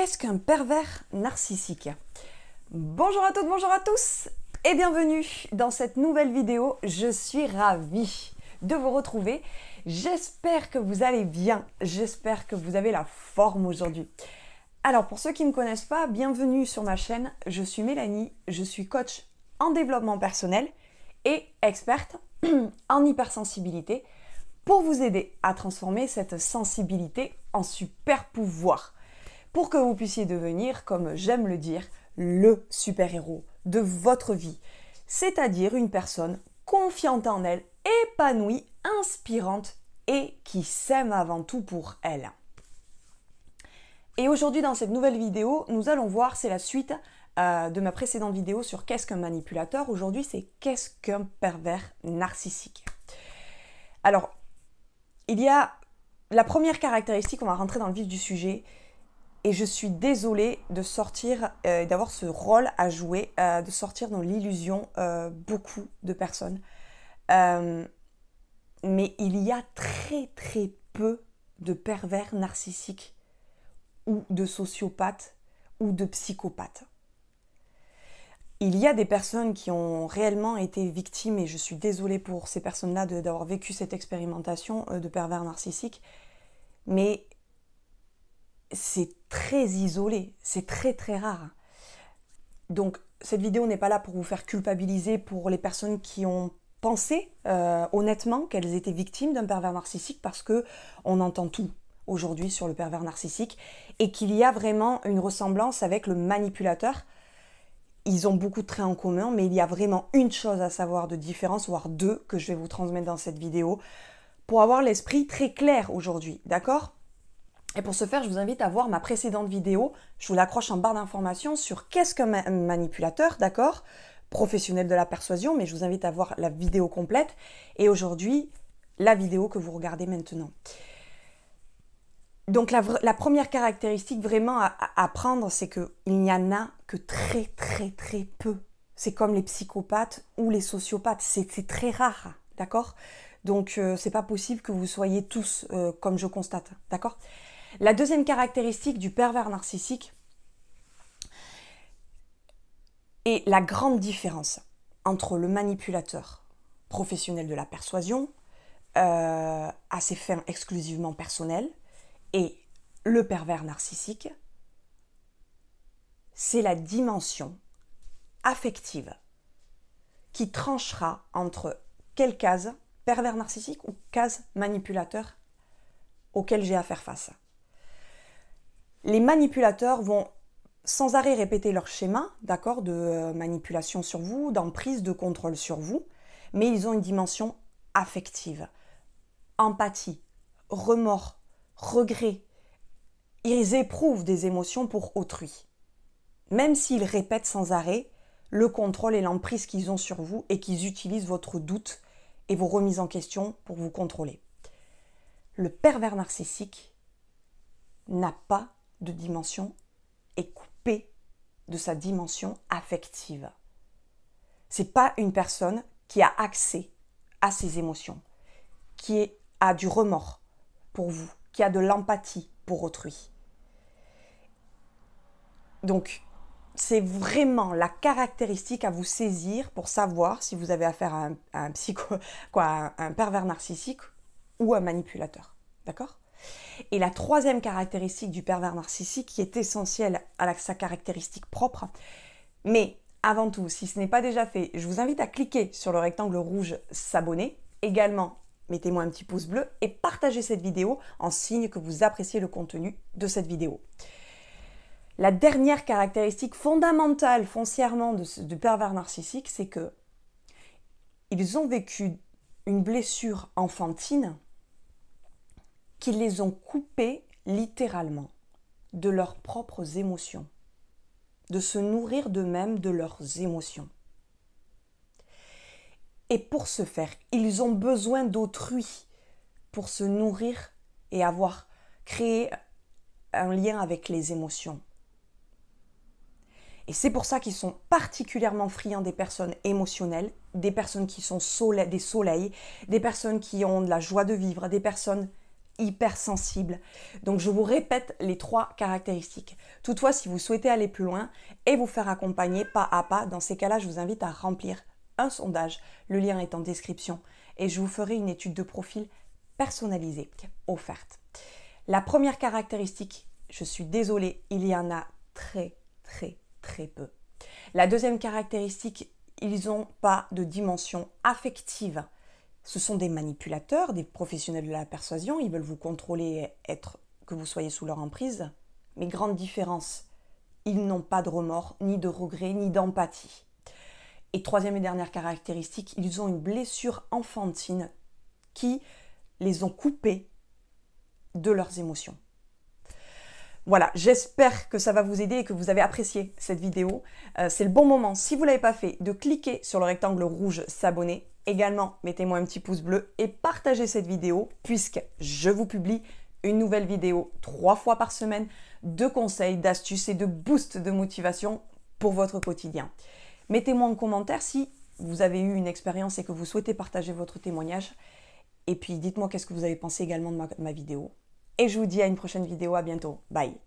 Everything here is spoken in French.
Qu'est-ce qu'un pervers narcissique Bonjour à toutes, bonjour à tous et bienvenue dans cette nouvelle vidéo. Je suis ravie de vous retrouver. J'espère que vous allez bien. J'espère que vous avez la forme aujourd'hui. Alors pour ceux qui ne me connaissent pas, bienvenue sur ma chaîne. Je suis Mélanie, je suis coach en développement personnel et experte en hypersensibilité pour vous aider à transformer cette sensibilité en super pouvoir pour que vous puissiez devenir, comme j'aime le dire, le super-héros de votre vie, c'est-à-dire une personne confiante en elle, épanouie, inspirante et qui s'aime avant tout pour elle. Et aujourd'hui dans cette nouvelle vidéo, nous allons voir, c'est la suite euh, de ma précédente vidéo sur qu'est-ce qu'un manipulateur. Aujourd'hui c'est qu'est-ce qu'un pervers narcissique. Alors, il y a la première caractéristique, on va rentrer dans le vif du sujet, et je suis désolée de sortir, et euh, d'avoir ce rôle à jouer, euh, de sortir dans l'illusion euh, beaucoup de personnes. mais il y a très très peu de pervers narcissiques ou de sociopathes ou de psychopathes. Il y a des personnes qui ont réellement été victimes, et je suis désolée pour ces personnes-là d'avoir vécu cette expérimentation de pervers narcissiques, mais c'est très isolé, c'est très très rare. Donc cette vidéo n'est pas là pour vous faire culpabiliser pour les personnes qui ont pensé euh, honnêtement qu'elles étaient victimes d'un pervers narcissique parce que on entend tout aujourd'hui sur le pervers narcissique et qu'il y a vraiment une ressemblance avec le manipulateur. Ils ont beaucoup de traits en commun, mais il y a vraiment une chose à savoir de différence, voire deux, que je vais vous transmettre dans cette vidéo, pour avoir l'esprit très clair aujourd'hui, d'accord et pour ce faire, je vous invite à voir ma précédente vidéo, je vous l'accroche en barre d'informations sur qu'est-ce qu'un manipulateur, d'accord Professionnel de la persuasion, mais je vous invite à voir la vidéo complète. Et aujourd'hui, la vidéo que vous regardez maintenant. Donc la, première caractéristique vraiment à, prendre, c'est qu'il n'y en a que très très très peu. C'est comme les psychopathes ou les sociopathes, c'est très rare, d'accord Donc euh, c'est pas possible que vous soyez tous euh, comme je constate, d'accord la deuxième caractéristique du pervers narcissique est la grande différence entre le manipulateur professionnel de la persuasion, euh, à ses fins exclusivement personnelles, et le pervers narcissique, c'est la dimension affective qui tranchera entre quelle case pervers narcissique ou case manipulateur auquel j'ai à faire face. Les manipulateurs vont sans arrêt répéter leur schéma, d'accord, de euh, manipulation sur vous, d'emprise, de contrôle sur vous, mais ils ont une dimension affective, empathie, remords, regret. Ils éprouvent des émotions pour autrui. Même s'ils répètent sans arrêt le contrôle et l'emprise qu'ils ont sur vous et qu'ils utilisent votre doute et vos remises en question pour vous contrôler. Le pervers narcissique n'a pas de dimension est coupé de sa dimension affective. C'est pas une personne qui a accès à ses émotions, qui a du remords pour vous, qui a de l'empathie pour autrui. Donc, c'est vraiment la caractéristique à vous saisir pour savoir si vous avez affaire à un, psycho, quoi, à un pervers narcissique ou un manipulateur. D'accord et la troisième caractéristique du pervers narcissique, qui est essentielle à sa caractéristique propre, mais avant tout, si ce n'est pas déjà fait, je vous invite à cliquer sur le rectangle rouge s'abonner. Également, mettez-moi un petit pouce bleu et partagez cette vidéo en signe que vous appréciez le contenu de cette vidéo. La dernière caractéristique fondamentale foncièrement du pervers narcissique, c'est que ils ont vécu une blessure enfantine qu'ils les ont coupés littéralement de leurs propres émotions, de se nourrir d'eux-mêmes de leurs émotions. Et pour ce faire, ils ont besoin d'autrui pour se nourrir et avoir créé un lien avec les émotions. Et c'est pour ça qu'ils sont particulièrement friands des personnes émotionnelles, des personnes qui sont des soleils, des personnes qui ont de la joie de vivre, des personnes hypersensible. Donc je vous répète les trois caractéristiques. Toutefois, si vous souhaitez aller plus loin et vous faire accompagner pas à pas, dans ces cas-là, je vous invite à remplir un sondage. Le lien est en description et je vous ferai une étude de profil personnalisée, offerte. La première caractéristique, je suis désolée, il y en a très très très peu. La deuxième caractéristique, ils n'ont pas de dimension affective. Ce sont des manipulateurs, des professionnels de la persuasion, ils veulent vous contrôler, être que vous soyez sous leur emprise. Mais grande différence, ils n'ont pas de remords, ni de regrets, ni d'empathie. Et troisième et dernière caractéristique, ils ont une blessure enfantine qui les ont coupés de leurs émotions. Voilà, j'espère que ça va vous aider et que vous avez apprécié cette vidéo. Euh, c'est le bon moment, si vous ne l'avez pas fait, de cliquer sur le rectangle rouge s'abonner Également, mettez-moi un petit pouce bleu et partagez cette vidéo puisque je vous publie une nouvelle vidéo trois fois par semaine de conseils, d'astuces et de boosts de motivation pour votre quotidien. Mettez-moi en commentaire si vous avez eu une expérience et que vous souhaitez partager votre témoignage. Et puis dites-moi qu'est-ce que vous avez pensé également de ma, ma vidéo. Et je vous dis à une prochaine vidéo, à bientôt. Bye